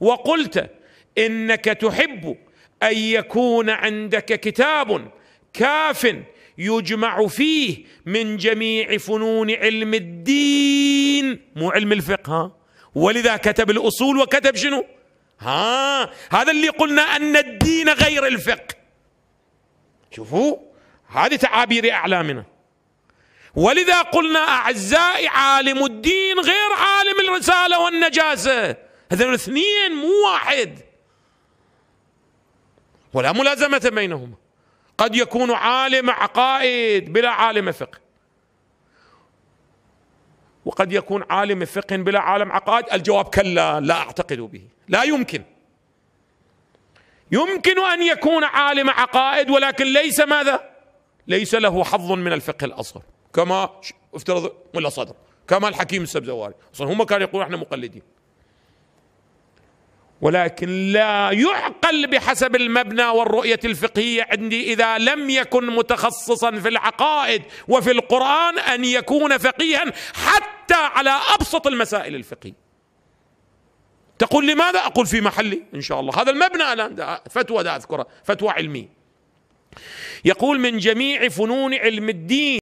وقلت انك تحب ان يكون عندك كتاب كاف يجمع فيه من جميع فنون علم الدين مو علم الفقه ها ولذا كتب الاصول وكتب شنو؟ ها هذا اللي قلنا ان الدين غير الفقه شوفوا هذه تعابير اعلامنا ولذا قلنا اعزائي عالم الدين غير عالم الرساله والنجاسه هذول اثنين مو واحد ولا ملازمة بينهما قد يكون عالم عقائد بلا عالم فقه وقد يكون عالم فقه بلا عالم عقائد الجواب كلا لا أعتقد به لا يمكن يمكن أن يكون عالم عقائد ولكن ليس ماذا ليس له حظ من الفقه الأصغر كما افترض ملا صدر كما الحكيم السبزواري اصلا هم كانوا يقولون احنا مقلدين ولكن لا يعقل بحسب المبنى والرؤيه الفقهيه عندي اذا لم يكن متخصصا في العقائد وفي القران ان يكون فقيها حتى على ابسط المسائل الفقهيه تقول لماذا اقول في محلي ان شاء الله هذا المبنى الان فتوى دا اذكرها فتوى علمي يقول من جميع فنون علم الدين